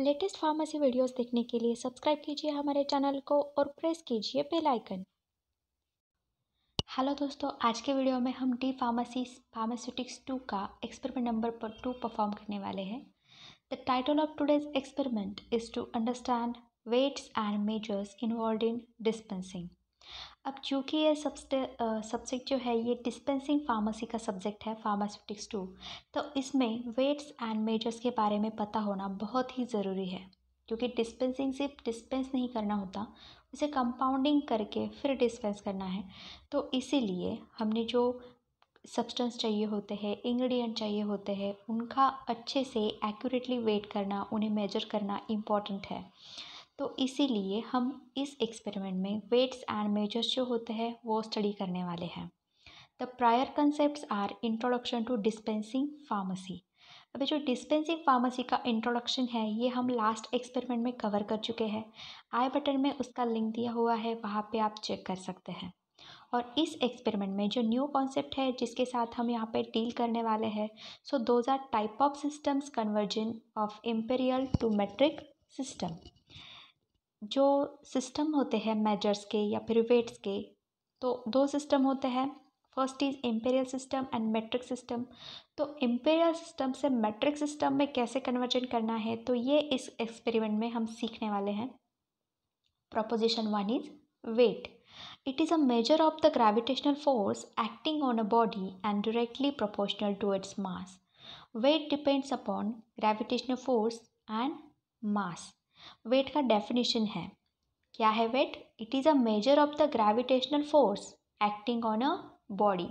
Latest pharmacy videos देखने के लिए सब्सक्राइब कीजिए हमारे चैनल को और प्रेस कीजिए बेल आइकन हेलो दोस्तों आज के वीडियो में हम डी फार्मेसी फार्मास्यूटिक्स टू का एक्सपेरिमेंट नंबर पर टू परफॉर्म करने वाले हैं the title of today's experiment is to understand weights and measures involve in dispensing अब चूँकि ये सबसे सब्जेक्ट जो है ये डिस्पेंसिंग फार्मेसी का सब्जेक्ट है फार्मास्यूटिक्स टू तो इसमें वेट्स एंड मेजर्स के बारे में पता होना बहुत ही ज़रूरी है क्योंकि डिस्पेंसिंग सिर्फ डिस्पेंस नहीं करना होता उसे कंपाउंडिंग करके फिर डिस्पेंस करना है तो इसीलिए हमने जो सब्सटेंस चाहिए होते हैं इंग्रेडिएंट चाहिए होते हैं उनका अच्छे से एक्यूरेटली वेट करना उन्हें मेजर करना इम्पॉर्टेंट है तो इसीलिए हम इस एक्सपेरिमेंट में वेट्स एंड मेजर्स जो होते हैं वो स्टडी करने वाले हैं the prior concept are introduction to dispensing pharmacy अभी जो डिस्पेंसिंग फार्मेसी का इंट्रोडक्शन है ये हम लास्ट एक्सपेरिमेंट में कवर कर चुके हैं आई बटन में उसका लिंक दिया हुआ है वहाँ पे आप चेक कर सकते हैं और इस एक्सपेरिमेंट में जो न्यू कॉन्सेप्ट है जिसके साथ हम यहाँ पे डील करने वाले हैं so those are type of systems conversion of imperial to metric system जो सिस्टम होते हैं मेजर्स के या फिर वेट्स के तो दो सिस्टम होते हैं first is imperial system and metric system तो एम्पेरियल सिस्टम से मेट्रिक सिस्टम में कैसे कन्वर्जन करना है तो ये इस एक्सपेरिमेंट में हम सीखने वाले हैं proposition one is weight it is a measure of the gravitational force acting on a body and directly proportional to its mass weight depends upon gravitational force and mass weight का definition है क्या है weight it is a measure of the gravitational force acting on a body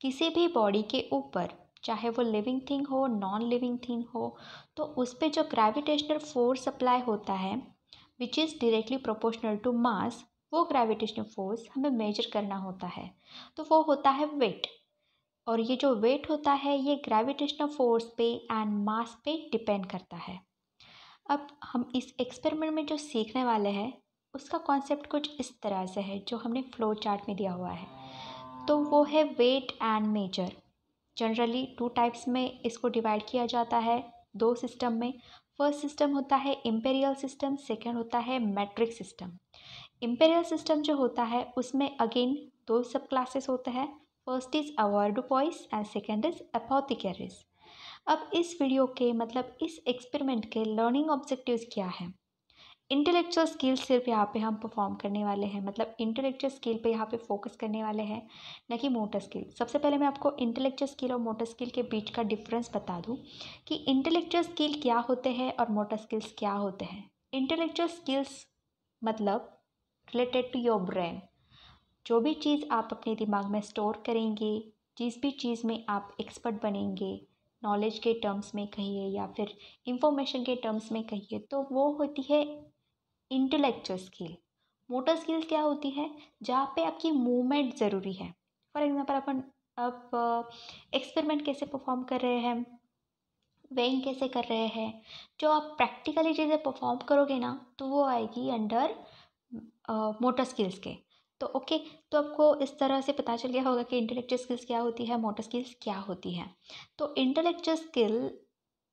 किसी भी body के ऊपर चाहे वो लिविंग थिंग हो नॉन लिविंग थिंग हो तो उस पर जो ग्रेविटेशनल फोर्स अप्लाई होता है which is directly proportional to mass वो ग्रेविटेशनल फोर्स हमें मेजर करना होता है तो वो होता है वेट और ये जो वेट होता है ये ग्रेविटेशनल फोर्स पे एंड मास पे डिपेंड करता है अब हम इस एक्सपेरिमेंट में जो सीखने वाले हैं उसका कॉन्सेप्ट कुछ इस तरह से है जो हमने फ्लो चार्ट में दिया हुआ है तो वो है weight and measure generally two types में इसको डिवाइड किया जाता है दो सिस्टम में फर्स्ट सिस्टम होता है इम्पेरियल सिस्टम सेकेंड होता है मैट्रिक सिस्टम इम्पेरियल सिस्टम जो होता है उसमें अगेन दो सब क्लासेस होते हैं first is award avoirdupois and second is apothecaries अब इस वीडियो के मतलब इस एक्सपेरिमेंट के लर्निंग ऑब्जेक्टिव्स क्या हैं इंटेलेक्चुअल स्किल सिर्फ यहाँ पे हम परफॉर्म करने वाले हैं मतलब इंटेलेक्चुअल स्किल पे यहाँ पे फोकस करने वाले हैं न कि मोटर स्किल सबसे पहले मैं आपको इंटेलेक्चुअल स्किल और मोटर स्किल के बीच का डिफरेंस बता दूँ कि इंटेलेक्चुअल स्किल क्या होते हैं और मोटर स्किल्स क्या होते हैं इंटेलेक्चुअल स्किल्स मतलब रिलेटेड टू योर ब्रेन जो भी चीज़ आप अपने दिमाग में स्टोर करेंगे जिस भी चीज़ में आप एक्सपर्ट बनेंगे नॉलेज के टर्म्स में कहिए या फिर इंफॉर्मेशन के टर्म्स में कहिए तो वो होती है इंटेलेक्चुअल स्किल मोटर स्किल क्या होती है जहाँ पे आपकी मूवमेंट ज़रूरी है फॉर एग्जांपल अपन आप एक्सपेरिमेंट uh, कैसे परफॉर्म कर रहे हैं वेइंग कैसे कर रहे हैं जो आप प्रैक्टिकली चीज़ें परफॉर्म करोगे ना तो वो आएगी अंडर मोटर स्किल्स के तो ओके तो आपको इस तरह से पता चल गया होगा कि इंटेलेक्चुअल स्किल्स क्या होती है मोटर स्किल्स क्या होती है तो इंटेलेक्चुअल स्किल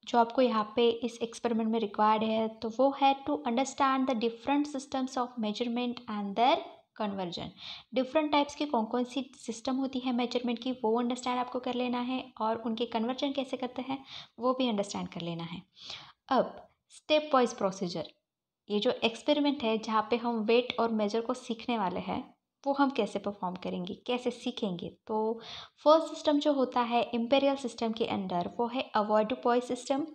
जो आपको यहाँ पे इस एक्सपेरिमेंट में रिक्वायर्ड है तो वो है to understand the different systems of measurement and their conversion different types की कौन कौन सी सिस्टम होती है मेजरमेंट की वो अंडरस्टैंड आपको कर लेना है और उनके कन्वर्जन कैसे करते हैं वो भी अंडरस्टैंड कर लेना है अब स्टेप वाइज प्रोसीजर ये जो एक्सपेरिमेंट है जहाँ पे हम वेट और मेजर को सीखने वाले हैं वो हम कैसे परफॉर्म करेंगे कैसे सीखेंगे तो फर्स्ट सिस्टम जो होता है इम्पेरियल सिस्टम के अंडर वो है अवॉर्ड पॉय सिस्टम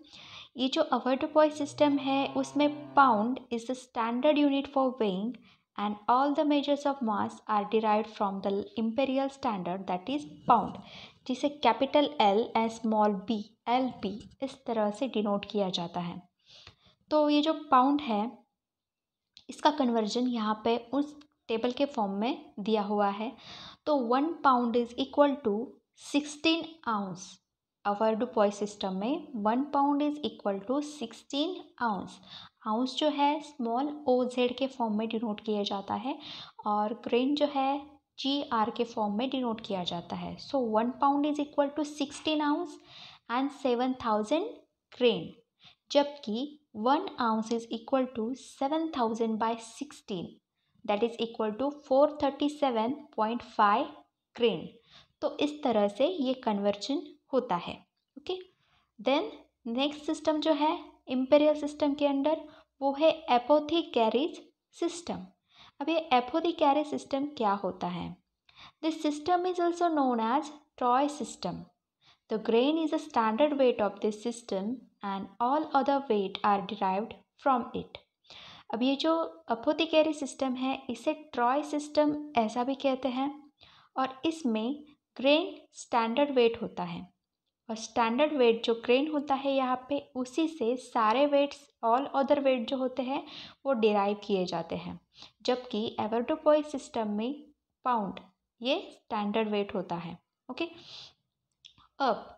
ये जो अवॉर्ड पॉय सिस्टम है उसमें pound is the standard unit for weighing and all the measures of mass are derive from the imperial standard that is pound जिसे capital L and small B L B इस तरह से denote किया जाता है तो ये जो पाउंड है इसका कन्वर्जन यहाँ पे उस टेबल के फॉर्म में दिया हुआ है तो one pound is equal to sixteen ounce avoirdupois system में one pound is equal to sixteen ounce ounce जो है स्मॉल ओ जेड के फॉर्म में डिनोट किया जाता है और ग्रेन जो है जी आर के फॉर्म में डिनोट किया जाता है so one pound is equal to sixteen ounce and seven thousand grain जबकि one ounce is equal to seven thousand by sixteen that is equal to four thirty seven point five grain तो इस तरह से ये conversion होता है okay then next system जो है इम्पेरियल सिस्टम के अंडर वो है एपोथी कैरिज सिस्टम अब ये एपोथी कैरिज सिस्टम क्या होता है this system is also known as troy system the grain is a standard weight of this system and all other weight are derived from it अब ये जो अपोथिकेरी सिस्टम है इसे ट्रॉय सिस्टम ऐसा भी कहते हैं और इसमें ग्रेन स्टैंडर्ड वेट होता है और स्टैंडर्ड वेट जो ग्रेन होता है यहाँ पे उसी से सारे वेट्स ऑल अदर वेट जो होते हैं वो डिराइव किए जाते हैं जबकि एवर्डोपोइ सिस्टम में पाउंड ये स्टैंडर्ड वेट होता है ओके अब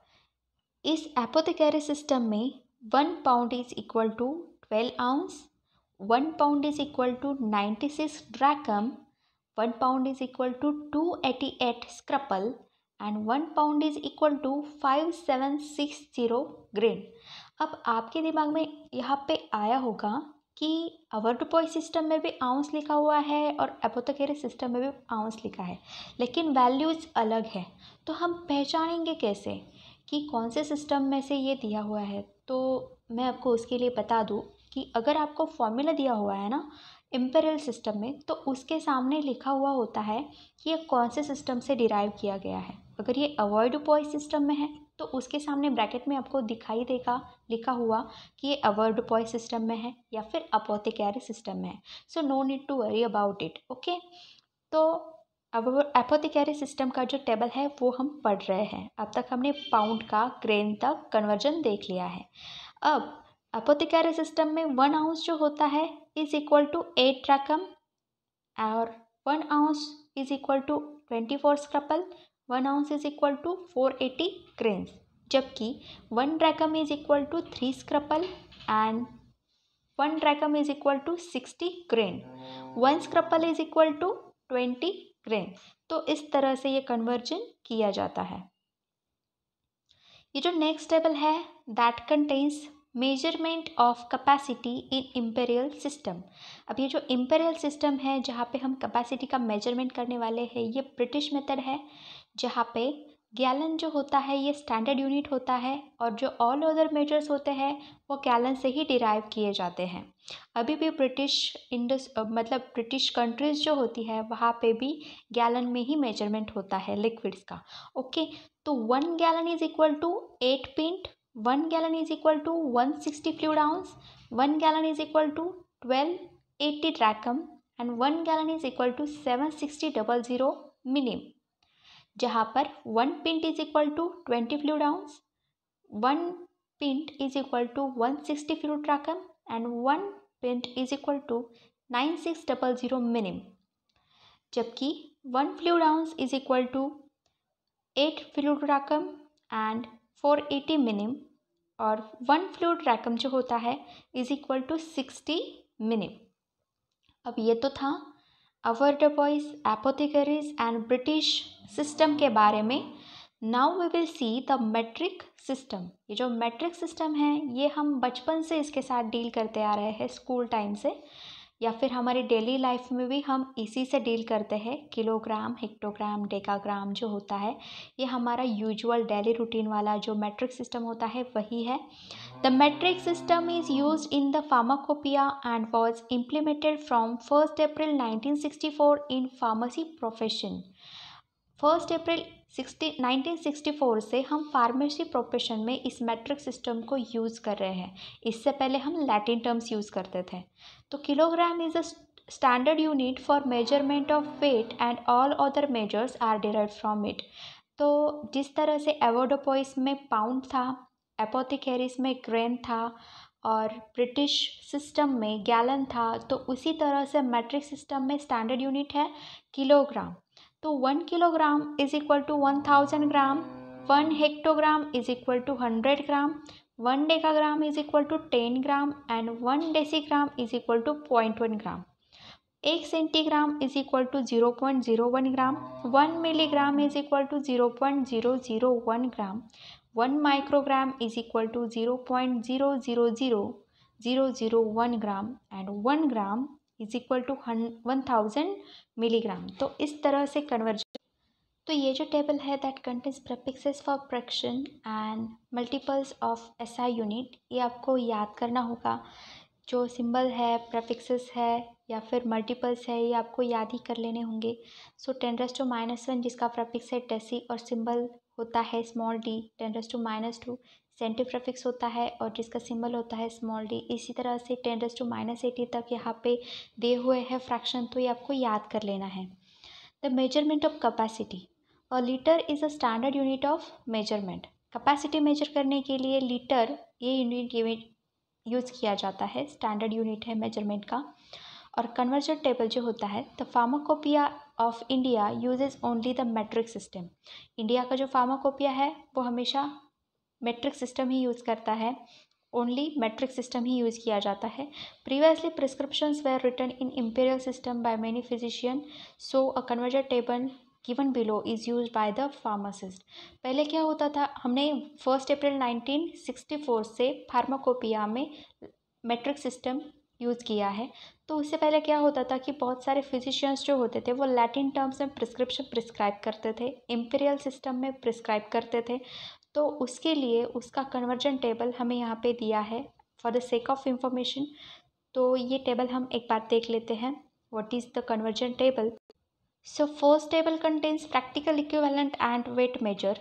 इस एपोथिकेरी सिस्टम में one pound is equal to twelve ounce one pound is equal to ninety six drachm one pound is equal to two eighty eight scruple and one pound is equal to five seven six zero grain अब आपके दिमाग में यहाँ पे आया होगा कि पॉय system में भी आउंस लिखा हुआ है और एपोथकेरे सिस्टम में भी आउंस लिखा है लेकिन वैल्यूज़ अलग है तो हम पहचानेंगे कैसे कि कौन से सिस्टम में से ये दिया हुआ है तो मैं आपको उसके लिए बता दूँ कि अगर आपको फॉर्मूला दिया हुआ है ना इम्पेरियल सिस्टम में तो उसके सामने लिखा हुआ होता है कि ये कौन से सिस्टम से डिराइव किया गया है अगर ये अवॉइड पॉय सिस्टम में है तो उसके सामने ब्रैकेट में आपको दिखाई देगा लिखा हुआ कि ये अवॉइड पॉय सिस्टम में है या फिर अपोथिकैरी सिस्टम में है so no need to worry about it okay तो अब सिस्टम का जो टेबल है वो हम पढ़ रहे हैं अब तक हमने पाउंड का ग्रेन तक कन्वर्जन देख लिया है अब अपोथिकारी सिस्टम में वन आउंस जो होता है is equal to eight drachm और one ounce is equal to twenty four scruple one ounce is equal to four eighty grains जबकि one drachm is equal to three scruple and one drachm is equal to sixty grain one scruple is equal to twenty grain तो इस तरह से ये conversion किया जाता है ये जो नेक्स्ट टेबल है that contains measurement of capacity in imperial system अब ये जो इम्पेरियल सिस्टम है जहाँ पे हम कैपेसिटी का मेजरमेंट करने वाले हैं ये ब्रिटिश मेथड है जहाँ पे गैलन जो होता है ये स्टैंडर्ड यूनिट होता है और जो ऑल अदर मेजर्स होते हैं वो गैलन से ही डिराइव किए जाते हैं अभी भी ब्रिटिश इंडस मतलब ब्रिटिश कंट्रीज़ जो होती है वहाँ पे भी गैलन में ही मेजरमेंट होता है लिक्विड्स का ओके तो one gallon is equal to eight pint 1 gallon is equal to 160 fluid ounce, 1 gallon is equal to 1280 drachm, and 1 gallon is equal to 7600 minim. जहाँ पर 1 pint is equal to 20 fluid ounce, 1 pint is equal to 160 fluid drachm, and 1 pint is equal to 9600 minim. जबकि 1 fluid ounce is equal to 8 fluid drachm and 480 minimum और one fluid drachm जो होता है is equal to sixty minim अब ये तो था avoirdupois apothecaries and British system के बारे में now we will see the metric system ये जो मेट्रिक सिस्टम है ये हम बचपन से इसके साथ डील करते आ रहे हैं स्कूल टाइम से या फिर हमारे डेली लाइफ में भी हम इसी से डील करते हैं किलोग्राम हेक्टोग्राम डेकाग्राम जो होता है ये हमारा यूजुअल डेली रूटीन वाला जो मैट्रिक सिस्टम होता है वही है the metric system is use in the pharmacopoeia and was implemented from first April four in pharmacy profession first April sixty nineteen sixty four से हम फार्मेसी प्रोफेशन में इस मैट्रिक सिस्टम को यूज़ कर रहे हैं इससे पहले हम लैटिन टर्म्स यूज़ करते थे तो kilogram is a standard unit for measurement of weight and all other measures are derive from it तो जिस तरह से एवोडोपोइस में पाउंड था एपोथिकेरिस में ग्रेन था और ब्रिटिश सिस्टम में गैलन था तो उसी तरह से मैट्रिक सिस्टम में स्टैंडर्ड यूनिट है किलोग्राम तो one kilogram is equal to one thousand gram one hectogram is equal to hundred gram one decagram is equal to ten gram and one decigram is equal to point one gram एक centigram is equal to zero point zero one gram one milligram is equal to zero point zero zero one gram one microgram is equal to zero point zero zero zero zero zero one gram and one gram is equal to one thousand milligram तो इस तरह से conversion तो ये जो table है that contains prefixes for fractions and multiples of S I unit ये आपको याद करना होगा जो सिंबल है प्रफिक्सेस है या फिर मल्टीपल्स है ये आपको याद ही कर लेने होंगे so ten to minus one जिसका प्रफिक्स है टेसी और सिंबल होता है small D ten to minus two centi prefix होता है और जिसका सिंबल होता है स्मॉल डी इसी तरह से ten raise to minus eighty तक यहाँ पे दिए हुए हैं फ्रैक्शन तो ये आपको याद कर लेना है द मेजरमेंट ऑफ कैपेसिटी और litre is a standard unit of measurement capacity measure करने के लिए लीटर ये यूनिट यूज़ किया जाता है स्टैंडर्ड यूनिट है मेजरमेंट का और कन्वर्जन टेबल जो होता है the pharmacopoeia of India uses only the metric system India का जो फार्माकोपिया है वो हमेशा मेट्रिक सिस्टम ही यूज़ करता है ओनली मेट्रिक सिस्टम ही यूज़ किया जाता है previously prescription were written in imperial system by many physician so a converter table given below is use by the pharmacist पहले क्या होता था हमने first April nineteen sixty four से फार्माकोपिया में मेट्रिक सिस्टम यूज़ किया है तो उससे पहले क्या होता था कि बहुत सारे फिजिशियंस जो होते थे वो लैटिन टर्म्स में प्रिस्क्रिप्शन प्रिस्क्राइब करते थे इम्पीरियल सिस्टम में प्रिस्क्राइब करते थे तो उसके लिए उसका कन्वर्जन टेबल हमें यहाँ पे दिया है for the sake of information तो ये टेबल हम एक बार देख लेते हैं what is the conversion table so first table contains practical equivalent and weight measure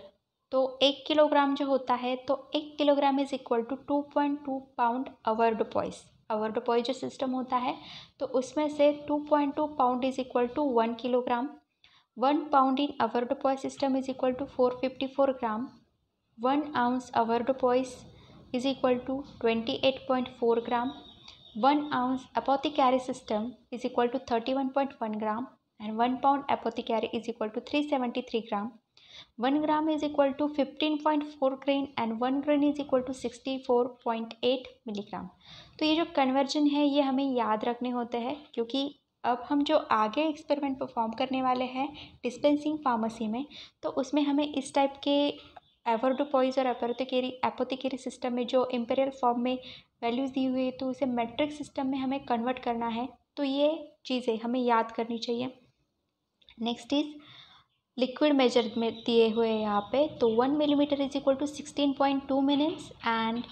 तो एक किलोग्राम जो होता है तो एक kilogram is equal to two point two pound avoirdupois avoirdupois जो सिस्टम होता है तो उसमें से two point two pound is equal to one kilogram one pound in avoirdupois system is equal to four fifty four gram one ounce avoirdupois is equal to twenty eight point four gram one ounce apothecary system is equal to thirty one point one gram and one pound apothecary is equal to three seventy three gram one gram is equal to fifteen point four grain and one grain is equal to sixty four point eight milligram तो ये जो conversion है ये हमें याद रखने होते हैं क्योंकि अब हम जो आगे एक्सपेरिमेंट परफॉर्म करने वाले हैं डिस्पेंसिंग फार्मेसी में तो उसमें हमें इस टाइप के पॉइज और एपोथिकेरी एपोथिकेरी सिस्टम में जो इम्पेरियल फॉर्म में वैल्यूज़ दी हुई है तो उसे मेट्रिक सिस्टम में हमें कन्वर्ट करना है तो ये चीज़ें हमें याद करनी चाहिए नेक्स्ट इज़ लिक्विड मेजर में दिए हुए हैं यहाँ पे तो one millimetre is equal to sixteen point two minutes and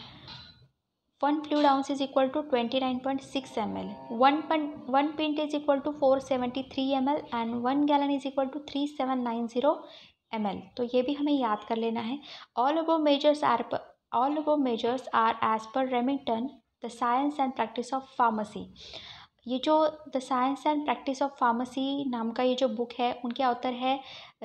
one fluid ounce is equal to twenty nine point six M L one one pint is equal to four seventy three M L and one gallon is equal to three seven nine zero M L तो ये भी हमें याद कर लेना है all above measures are all above measures are as per Remington the science and practice of pharmacy ये जो the science and practice of pharmacy नाम का ये जो बुक है उनके ऑथर है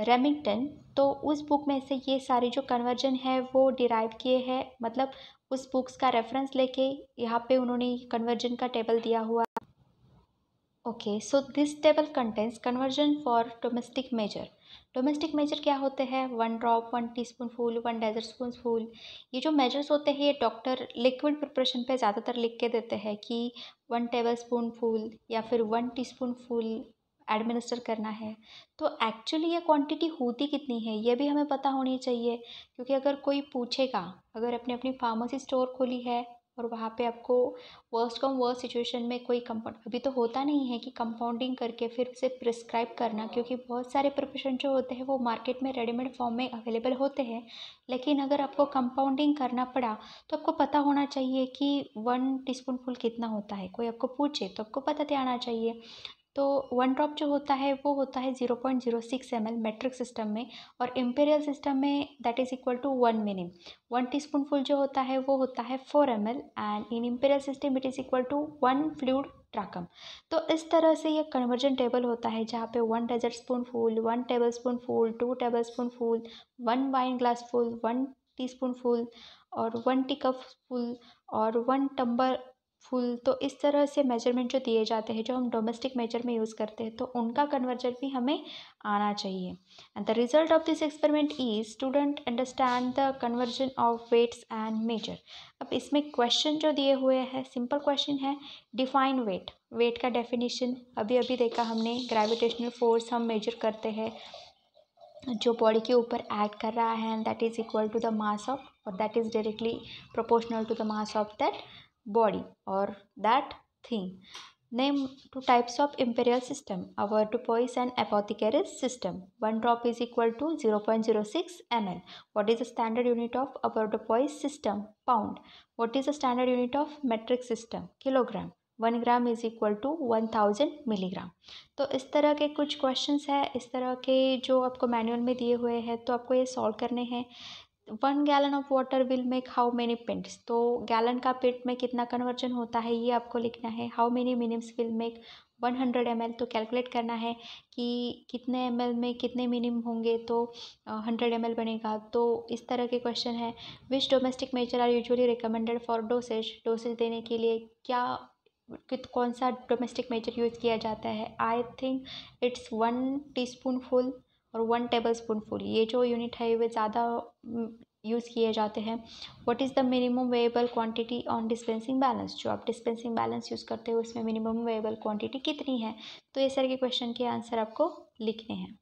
रेमिंगटन तो उस बुक में से ये सारे जो कन्वर्जन है वो डिराइव किए हैं मतलब उस बुक्स का रेफरेंस लेके यहाँ पे उन्होंने कन्वर्जन का टेबल दिया हुआ okay so this table contents conversion for domestic measure domestic measure क्या होते हैं one drop one teaspoon full one dessert spoon full ये जो मेजर्स होते हैं ये डॉक्टर लिक्विड प्रिपरेशन पे ज़्यादातर लिख के देते हैं कि वन टेबल स्पून फूल या फिर one teaspoon full administer करना है तो एक्चुअली ये क्वांटिटी होती कितनी है ये भी हमें पता होनी चाहिए क्योंकि अगर कोई पूछेगा अगर अपने अपनी फार्मेसी स्टोर खोली है और वहाँ पे आपको वर्स्ट कम वर्स्ट सिचुएशन में कोई कंपाउंड अभी तो होता नहीं है कि कंपाउंडिंग करके फिर उसे प्रिस्क्राइब करना क्योंकि हाँ। बहुत सारे प्रोफेशन जो होते हैं वो मार्केट में रेडीमेड फॉर्म में अवेलेबल होते हैं लेकिन अगर आपको कंपाउंडिंग करना पड़ा तो आपको पता होना चाहिए कि वन स्पून फुल कितना होता है कोई आपको पूछे तो आपको पता आना चाहिए तो वन ड्रॉप जो होता है वो होता है zero point zero six M L metric system में और इम्पेरियल सिस्टम में that is equal to one minim one teaspoon full जो होता है वो होता है four M L and in imperial system it is equal to one fluid drachm तो इस तरह से ये कन्वर्जन टेबल होता है जहाँ पे one dessert spoon full one tablespoon full two tablespoon full one wine glass full one teaspoon full और वन टी कप फूल और वन टम्बर फुल तो इस तरह से मेजरमेंट जो दिए जाते हैं जो हम डोमेस्टिक मेजर में यूज़ करते हैं तो उनका कन्वर्जन भी हमें आना चाहिए and the result of this experiment is student understand the conversion of weights and measure अब इसमें क्वेश्चन जो दिए हुए हैं सिंपल क्वेश्चन है डिफाइन वेट वेट का डेफिनेशन अभी अभी देखा हमने ग्रेविटेशनल फोर्स हम मेजर करते हैं जो बॉडी के ऊपर ऐड कर रहा है and that is equal to the mass of और that is directly proportional to the mass of that body or that thing. Name two types of imperial system, our Dupois and apothecaries system. One drop is equal to 0.06 ml. What is the standard unit of our Dupois system? Pound. What is the standard unit of metric system? Kilogram. One gram is equal to one thousand milligram तो इस तरह के कुछ questions हैं इस तरह के जो आपको मैनुअल में दिए हुए हैं तो आपको ये सॉल्व करने हैं one gallon of water will make how many pints तो गैलन का पिंट में कितना कन्वर्जन होता है ये आपको लिखना है how many minims will make one hundred M तो कैलकुलेट करना है कि कितने एम में कितने मिनिम होंगे तो हंड्रेड एम बनेगा तो इस तरह के क्वेश्चन है which domestic measure are usually recommended for dosage dosage देने के लिए क्या कौन सा डोमेस्टिक मेजर यूज़ किया जाता है I think it's one teaspoon full और वन टेबल स्पून फूल ये जो यूनिट है वे ज़्यादा यूज़ किए जाते हैं what is the minimum weighable quantity on dispensing balance जो आप डिस्पेंसिंग बैलेंस यूज़ करते हो उसमें मिनिमम वेबल क्वांटिटी कितनी है तो ये सर के क्वेश्चन के आंसर आपको लिखने हैं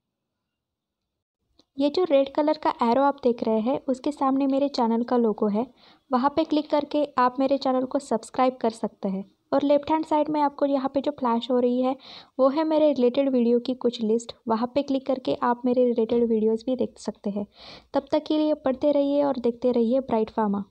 ये जो रेड कलर का एरो आप देख रहे हैं उसके सामने मेरे चैनल का लोगो है वहाँ पे क्लिक करके आप मेरे चैनल को सब्सक्राइब कर सकते हैं और लेफ्ट हैंड साइड में आपको यहाँ पे जो फ्लैश हो रही है वो है मेरे रिलेटेड वीडियो की कुछ लिस्ट वहाँ पे क्लिक करके आप मेरे रिलेटेड वीडियोस भी देख सकते हैं तब तक के लिए पढ़ते रहिए और देखते रहिए ब्राइट फार्मा